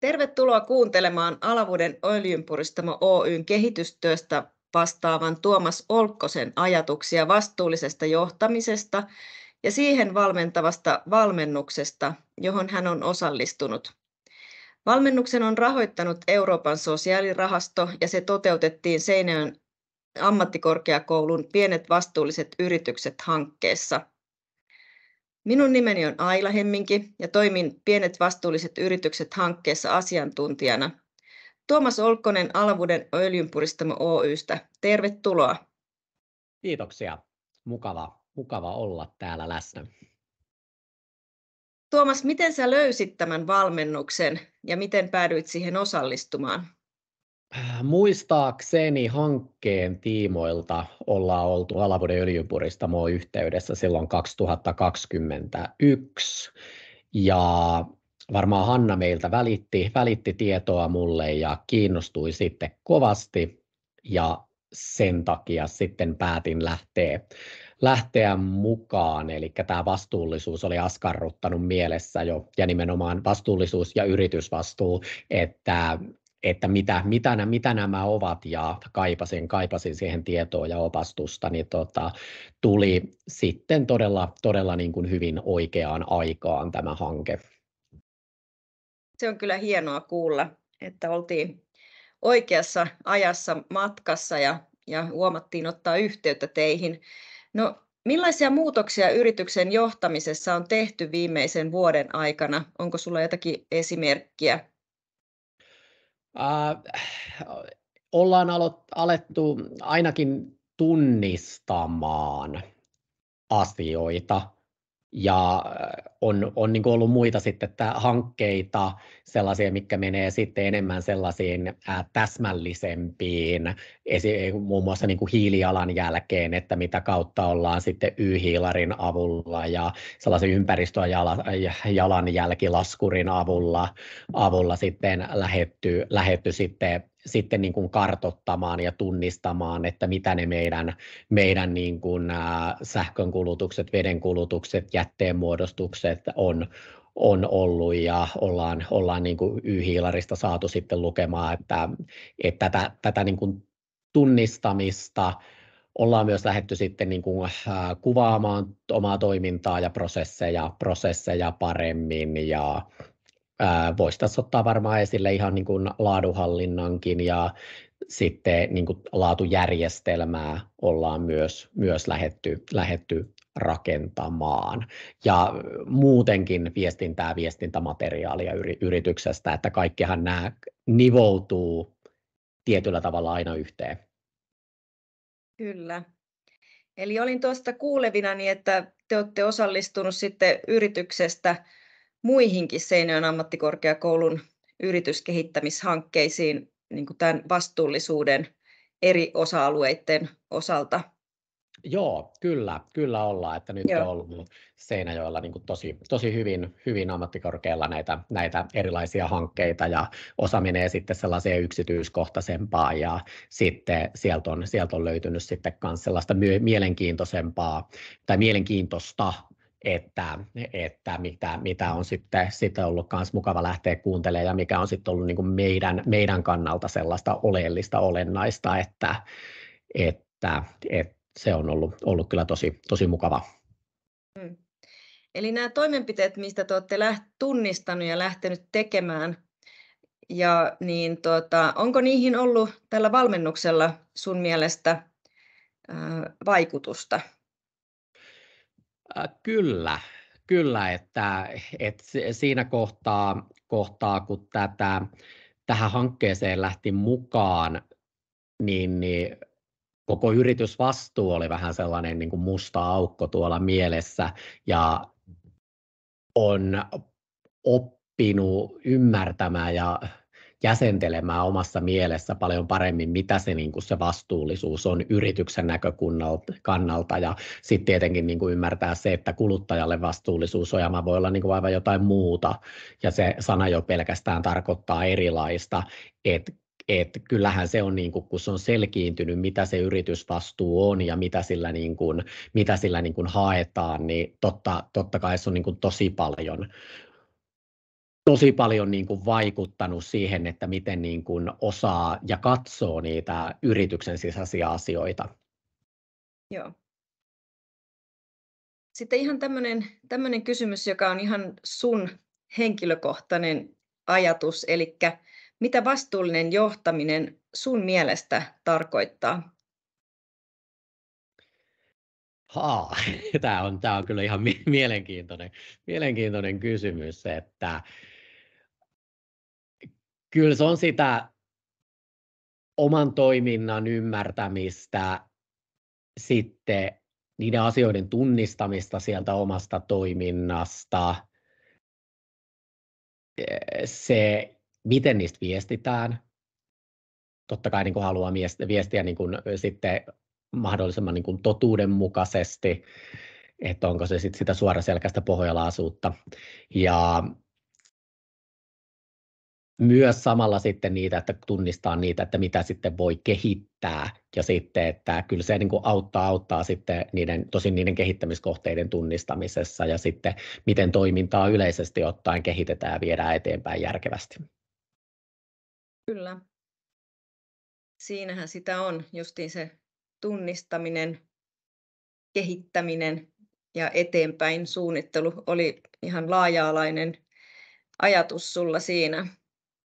Tervetuloa kuuntelemaan Alavuuden öljynpuristamo Oyn kehitystyöstä vastaavan Tuomas Olkkosen ajatuksia vastuullisesta johtamisesta ja siihen valmentavasta valmennuksesta, johon hän on osallistunut. Valmennuksen on rahoittanut Euroopan sosiaalirahasto ja se toteutettiin Seinäjön ammattikorkeakoulun Pienet vastuulliset yritykset hankkeessa – Minun nimeni on Aila Hemminki ja toimin Pienet vastuulliset yritykset hankkeessa asiantuntijana. Tuomas Olkkonen Alvuden öljynpuristamo Oystä. Tervetuloa. Kiitoksia. Mukava, mukava olla täällä läsnä. Tuomas, miten sä löysit tämän valmennuksen ja miten päädyit siihen osallistumaan? Muistaakseni hankkeen tiimoilta ollaan oltu Alavuuden öljypuristamoon yhteydessä silloin 2021 ja varmaan Hanna meiltä välitti, välitti tietoa mulle ja kiinnostui sitten kovasti ja sen takia sitten päätin lähteä, lähteä mukaan. Eli tämä vastuullisuus oli askarruttanut mielessä jo ja nimenomaan vastuullisuus ja yritysvastuu, että että mitä, mitä, nämä, mitä nämä ovat ja kaipasin, kaipasin siihen tietoa ja opastusta, niin tota, tuli sitten todella, todella niin kuin hyvin oikeaan aikaan tämä hanke. Se on kyllä hienoa kuulla, että oltiin oikeassa ajassa matkassa ja, ja huomattiin ottaa yhteyttä teihin. No, millaisia muutoksia yrityksen johtamisessa on tehty viimeisen vuoden aikana? Onko sulla jotakin esimerkkiä Äh, ollaan alo- alettu ainakin tunnistamaan asioita ja on, on niin ollut muita sitten että hankkeita, sellaisia, mitkä menee sitten enemmän sellaisiin ää, täsmällisempiin, esi- muun muassa niin kuin jälkeen, että mitä kautta ollaan sitten Y-hiilarin avulla ja sellaisen ympäristöjalanjälkilaskurin avulla, avulla sitten lähetty, lähetty sitten sitten niin kuin kartottamaan ja tunnistamaan, että mitä ne meidän, meidän niin kuin, ä, sähkönkulutukset, vedenkulutukset, muodostukset on, on ollut ja ollaan, ollaan niin kuin Y-hiilarista saatu sitten lukemaan, että, että tätä, tätä niin kuin tunnistamista ollaan myös lähetty sitten niin kuin, kuvaamaan omaa toimintaa ja prosesseja, prosesseja paremmin ja Voisi tässä ottaa varmaan esille ihan niin kuin laadunhallinnankin ja sitten niin kuin laatujärjestelmää ollaan myös, myös lähetty, lähetty rakentamaan. Ja muutenkin viestintää, viestintämateriaalia yrityksestä, että kaikkihan nämä nivoutuu tietyllä tavalla aina yhteen. Kyllä. Eli olin tuosta kuulevina, niin että te olette osallistunut sitten yrityksestä muihinkin Seinäjoen ammattikorkeakoulun yrityskehittämishankkeisiin niin kuin tämän vastuullisuuden eri osa-alueiden osalta? Joo, kyllä, kyllä ollaan, että nyt Joo. on ollut Seinäjoella niin tosi, tosi hyvin, hyvin ammattikorkealla näitä, näitä erilaisia hankkeita ja osa menee sitten sellaiseen yksityiskohtaisempaan ja sitten sieltä on, sieltä on löytynyt sitten myös sellaista mielenkiintoisempaa tai mielenkiintoista että, että mitä, mitä on sitten, sitten ollut myös mukava lähteä kuuntelemaan ja mikä on sitten ollut niin kuin meidän, meidän kannalta sellaista oleellista, olennaista, että, että, että se on ollut, ollut kyllä tosi, tosi mukava. Hmm. Eli nämä toimenpiteet, mistä te olette läht- tunnistanut ja lähtenyt tekemään, ja niin tuota, onko niihin ollut tällä valmennuksella sun mielestä vaikutusta? Äh, kyllä, kyllä, että, että siinä kohtaa, kohtaa kun tätä, tähän hankkeeseen lähti mukaan, niin, niin koko yritysvastuu oli vähän sellainen niin kuin musta aukko tuolla mielessä ja on oppinut ymmärtämään ja jäsentelemään omassa mielessä paljon paremmin, mitä se, niin kuin se vastuullisuus on yrityksen näkökannalta kannalta ja sitten tietenkin niin kuin ymmärtää se, että kuluttajalle vastuullisuus mä voi olla niin kuin aivan jotain muuta ja se sana jo pelkästään tarkoittaa erilaista, että et kyllähän se on, niin kuin, kun se on selkiintynyt, mitä se yritysvastuu on ja mitä sillä, niin kuin, mitä sillä niin kuin haetaan, niin totta, totta kai se on niin kuin tosi paljon tosi paljon niin kuin vaikuttanut siihen, että miten niin kuin osaa ja katsoo niitä yrityksen sisäisiä asioita. Joo. Sitten ihan tämmöinen, tämmöinen kysymys, joka on ihan sun henkilökohtainen ajatus, eli mitä vastuullinen johtaminen sun mielestä tarkoittaa? Haa, tämä on, tämä on kyllä ihan mielenkiintoinen, mielenkiintoinen kysymys, että kyllä se on sitä oman toiminnan ymmärtämistä, sitten niiden asioiden tunnistamista sieltä omasta toiminnasta, se, miten niistä viestitään. Totta kai niin kuin haluaa viestiä niin kuin sitten mahdollisimman niin kuin totuudenmukaisesti, että onko se sitten sitä suoraselkäistä pohjalaisuutta. Ja myös samalla sitten niitä, että tunnistaa niitä, että mitä sitten voi kehittää ja sitten, että kyllä se niin kuin auttaa, auttaa sitten niiden, tosin niiden kehittämiskohteiden tunnistamisessa ja sitten miten toimintaa yleisesti ottaen kehitetään ja viedään eteenpäin järkevästi. Kyllä. Siinähän sitä on, justiin se tunnistaminen, kehittäminen ja eteenpäin suunnittelu oli ihan laaja-alainen ajatus sulla siinä.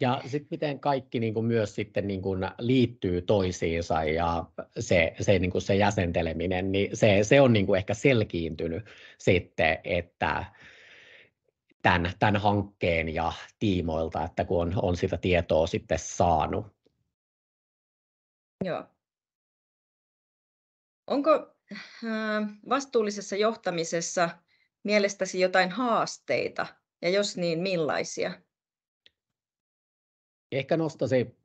Ja sitten miten kaikki niin kuin myös sitten niin kuin liittyy toisiinsa ja se, se, niin kuin se jäsenteleminen, niin se, se on niin kuin ehkä selkiintynyt sitten, että tämän, tämän hankkeen ja tiimoilta, että kun on, on sitä tietoa sitten saanut. Joo. Onko äh, vastuullisessa johtamisessa mielestäsi jotain haasteita ja jos niin, millaisia? ehkä nostaisin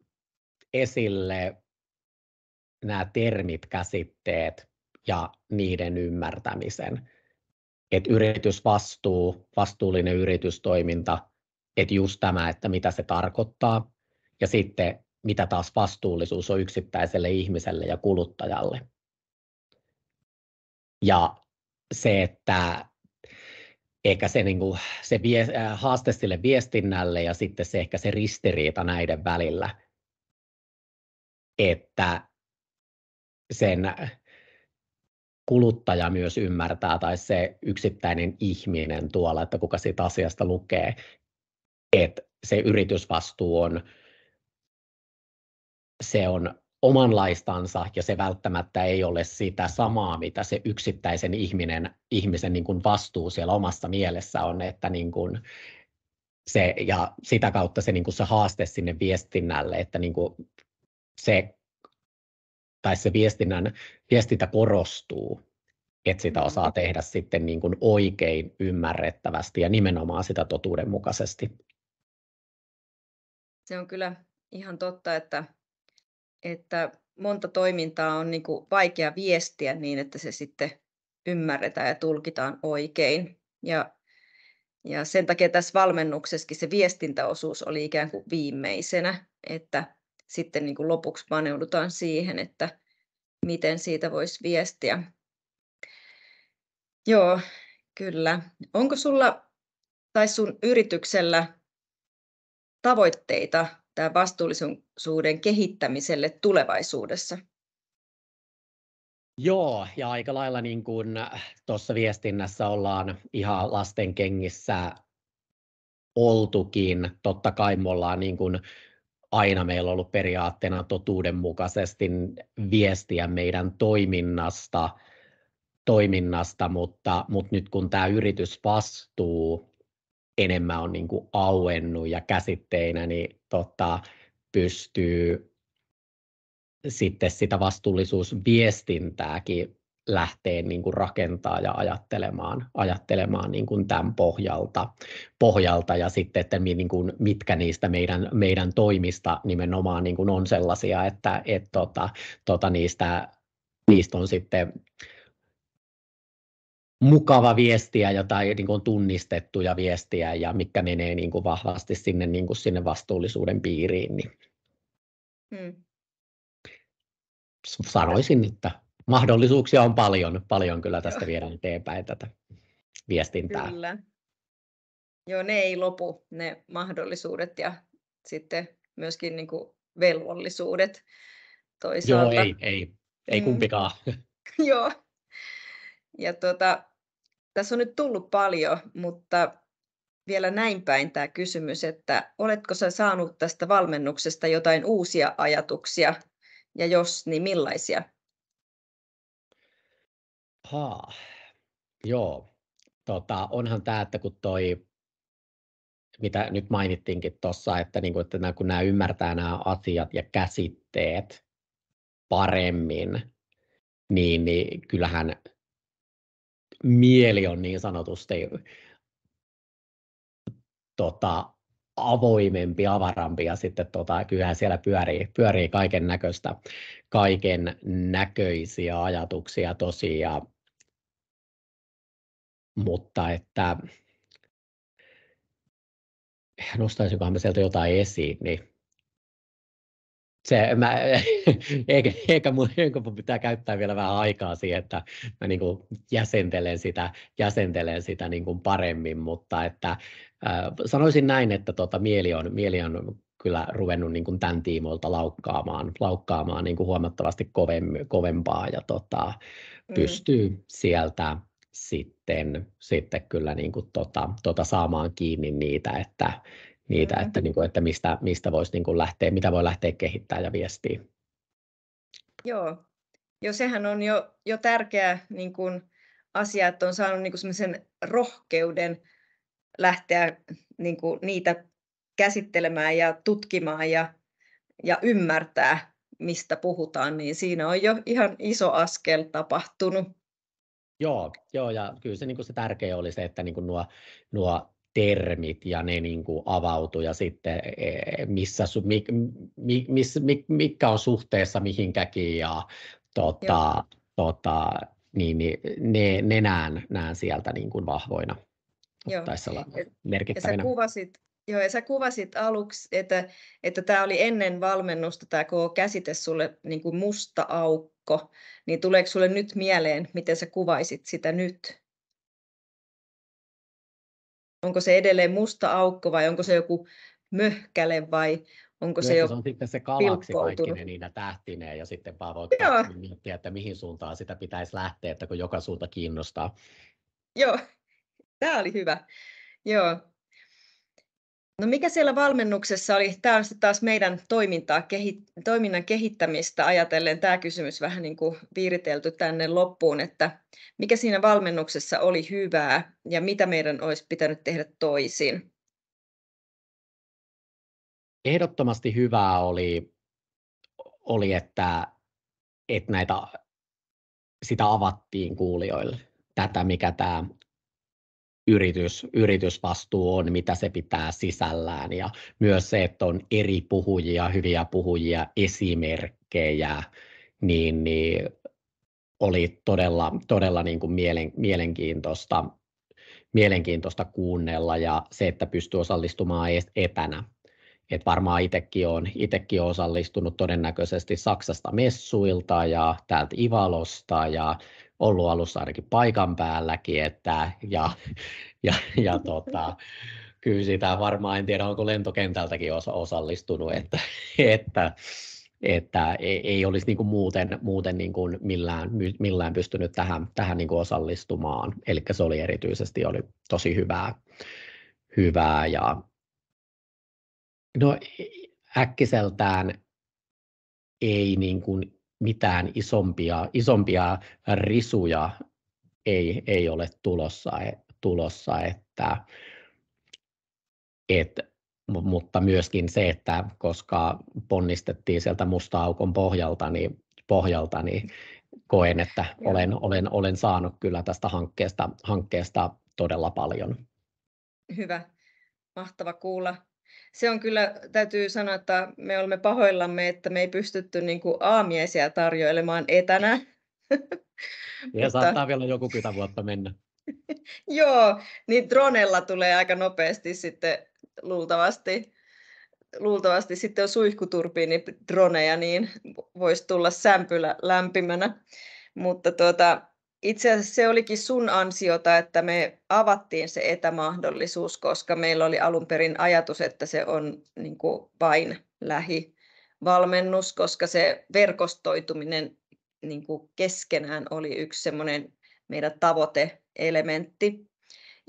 esille nämä termit, käsitteet ja niiden ymmärtämisen. Et yritysvastuu, vastuullinen yritystoiminta, että just tämä, että mitä se tarkoittaa, ja sitten mitä taas vastuullisuus on yksittäiselle ihmiselle ja kuluttajalle. Ja se, että ehkä se, niin kuin, se vie, äh, haaste sille viestinnälle ja sitten se ehkä se ristiriita näiden välillä, että sen kuluttaja myös ymmärtää tai se yksittäinen ihminen tuolla, että kuka siitä asiasta lukee, että se yritysvastuu on, se on omanlaistansa ja se välttämättä ei ole sitä samaa, mitä se yksittäisen ihminen, ihmisen niin kuin vastuu siellä omassa mielessä on, että niin kuin se, ja sitä kautta se, niin kuin se haaste sinne viestinnälle, että niin kuin se, tai se viestinnän, viestintä korostuu, että sitä mm-hmm. osaa tehdä sitten niin kuin oikein ymmärrettävästi ja nimenomaan sitä totuudenmukaisesti. Se on kyllä ihan totta, että että monta toimintaa on niin kuin vaikea viestiä niin, että se sitten ymmärretään ja tulkitaan oikein. Ja, ja sen takia tässä valmennuksessakin se viestintäosuus oli ikään kuin viimeisenä, että sitten niin kuin lopuksi paneudutaan siihen, että miten siitä voisi viestiä. Joo, kyllä. Onko sulla tai sun yrityksellä tavoitteita käyttää vastuullisuuden kehittämiselle tulevaisuudessa? Joo, ja aika lailla niin kuin äh, tuossa viestinnässä ollaan ihan lasten kengissä oltukin. Totta kai me ollaan niin kuin aina meillä on ollut periaatteena totuudenmukaisesti viestiä meidän toiminnasta, toiminnasta mutta, mutta nyt kun tämä yritysvastuu enemmän on niin kuin auennut ja käsitteinä, niin tota, pystyy sitten sitä vastuullisuusviestintääkin lähteä niin kuin rakentaa ja ajattelemaan, ajattelemaan niin kuin tämän pohjalta, pohjalta ja sitten, että niin kuin mitkä niistä meidän, meidän toimista nimenomaan niin kuin on sellaisia, että et tota, tota niistä, niistä on sitten mukava viestiä ja tai niin kuin tunnistettuja viestiä ja mikä menee niin kuin vahvasti sinne, niin kuin sinne vastuullisuuden piiriin. Niin hmm. Sanoisin, että mahdollisuuksia on paljon, paljon kyllä tästä viedä eteenpäin tätä viestintää. Kyllä. Joo, ne ei lopu, ne mahdollisuudet ja sitten myöskin niin kuin velvollisuudet toisaalta. Joo, ei, ei, ei mm. kumpikaan. Mm. Joo. Ja tuota, tässä on nyt tullut paljon, mutta vielä näin päin tämä kysymys, että oletko sä saanut tästä valmennuksesta jotain uusia ajatuksia ja jos, niin millaisia? Ha, joo. Tota, onhan tämä, että kun toi, mitä nyt mainittiinkin tuossa, että, niinku, että nämä, kun nämä ymmärtää nämä asiat ja käsitteet paremmin, niin, niin kyllähän mieli on niin sanotusti tota, avoimempi, avarampi ja sitten tota, kyllähän siellä pyörii, pyörii kaiken näköistä, kaiken näköisiä ajatuksia tosiaan. Mutta että nostaisinkohan me sieltä jotain esiin, niin se, mä, eikä, eikä, mun, eikä mun pitää käyttää vielä vähän aikaa siihen, että mä niin kuin jäsentelen sitä, jäsentelen sitä niin kuin paremmin, mutta että, äh, sanoisin näin, että tota, mieli, on, mieli on kyllä ruvennut niin kuin tämän tiimoilta laukkaamaan, laukkaamaan niin kuin huomattavasti kovem, kovempaa ja tota, mm. pystyy sieltä sitten, sitten kyllä niin kuin tota, tota saamaan kiinni niitä, että niitä, mm. että, niin kuin, että mistä, mistä voisi niin kuin lähteä, mitä voi lähteä kehittämään ja viestiä. Joo, jo sehän on jo, jo tärkeä niin kuin asia, että on saanut niin kuin rohkeuden lähteä niin kuin niitä käsittelemään ja tutkimaan ja, ja ymmärtää, mistä puhutaan, niin siinä on jo ihan iso askel tapahtunut. Joo, joo ja kyllä se, niin kuin se tärkeä oli se, että niin kuin nuo, nuo termit ja ne niin kuin avautui ja sitten e, e, missä, mi, mik miss, mik mikä on suhteessa mihinkäkin ja tota, tota, niin, niin ne, ne näen, näen sieltä niin kuin vahvoina Joo. merkittävinä. Ja sä kuvasit, Joo, ja sä kuvasit aluksi, että että tämä oli ennen valmennusta tämä koko käsite sulle niin kuin musta aukko, niin tuleeko sulle nyt mieleen, miten sä kuvaisit sitä nyt? onko se edelleen musta aukko vai onko se joku möhkäle vai onko se jo se on sitten se galaksi kaikki ne niinä tähtineen ja sitten vaan voi miettiä, että mihin suuntaan sitä pitäisi lähteä, että kun joka suunta kiinnostaa. Joo, tämä oli hyvä. Joo, No mikä siellä valmennuksessa oli, tämä on taas meidän toimintaa, kehi, toiminnan kehittämistä ajatellen tämä kysymys vähän niin kuin viiritelty tänne loppuun, että mikä siinä valmennuksessa oli hyvää ja mitä meidän olisi pitänyt tehdä toisin? Ehdottomasti hyvää oli, oli että, että näitä, sitä avattiin kuulijoille, tätä mikä tämä yritys, yritysvastuu on, mitä se pitää sisällään ja myös se, että on eri puhujia, hyviä puhujia, esimerkkejä, niin, niin oli todella, todella niin kuin mielen, mielenkiintoista, mielenkiintoista kuunnella ja se, että pystyy osallistumaan etänä et varmaan itsekin on, itekin on osallistunut todennäköisesti Saksasta messuilta ja täältä Ivalosta ja ollut alussa ainakin paikan päälläkin, että, ja, ja, ja tota, kyllä sitä varmaan, en tiedä onko lentokentältäkin osa, osallistunut, että, että, että ei, ei olisi niin kuin muuten, muuten niin kuin millään, millään pystynyt tähän, tähän niin kuin osallistumaan. Eli se oli erityisesti oli tosi hyvää, hyvää ja No äkkiseltään ei niin kuin mitään isompia, isompia risuja ei, ei ole tulossa, e-, tulossa että, et, mutta myöskin se, että koska ponnistettiin sieltä musta aukon pohjalta, niin, pohjalta, niin koen, että olen, olen, olen saanut kyllä tästä hankkeesta, hankkeesta todella paljon. Hyvä, mahtava kuulla se on kyllä, täytyy sanoa, että me olemme pahoillamme, että me ei pystytty niin kuin aamiesiä tarjoilemaan etänä. Ja saattaa vielä joku kytä vuotta mennä. Joo, niin dronella tulee aika nopeasti sitten luultavasti. Luultavasti sitten on suihkuturbiini droneja, niin voisi tulla sämpylä lämpimänä. Mutta tuota, itse asiassa se olikin sun ansiota, että me avattiin se etämahdollisuus, koska meillä oli alun perin ajatus, että se on niin kuin vain lähivalmennus, koska se verkostoituminen niin kuin keskenään oli yksi semmoinen meidän tavoiteelementti.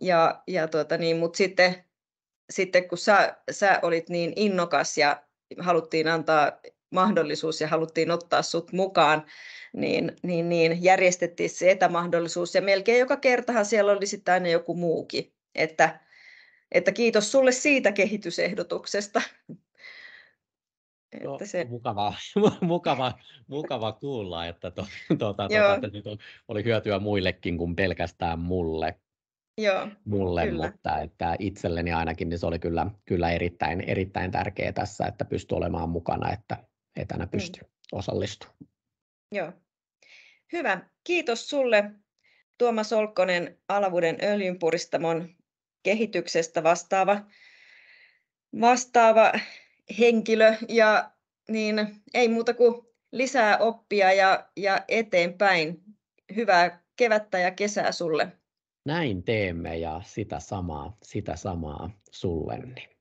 Ja, ja tuota niin, mutta sitten, sitten kun sä, sä olit niin innokas ja haluttiin antaa mahdollisuus ja haluttiin ottaa sut mukaan, niin, niin, niin järjestettiin se etämahdollisuus ja melkein joka kertahan siellä oli sitten aina joku muukin, että, että kiitos sulle siitä kehitysehdotuksesta. No, että se... mukava, mukava, mukava kuulla, että, to, to, tota, to, tota, että nyt on, oli hyötyä muillekin kuin pelkästään mulle. Joo, mulle, kyllä. mutta että itselleni ainakin niin se oli kyllä, kyllä erittäin, erittäin tärkeä tässä, että pystyi olemaan mukana, että etänä niin. pysty mm. osallistumaan. Joo. Hyvä. Kiitos sulle Tuomas Olkkonen Alavuuden öljynpuristamon kehityksestä vastaava, vastaava henkilö ja niin ei muuta kuin lisää oppia ja, ja eteenpäin. Hyvää kevättä ja kesää sulle. Näin teemme ja sitä samaa, sitä samaa sulle.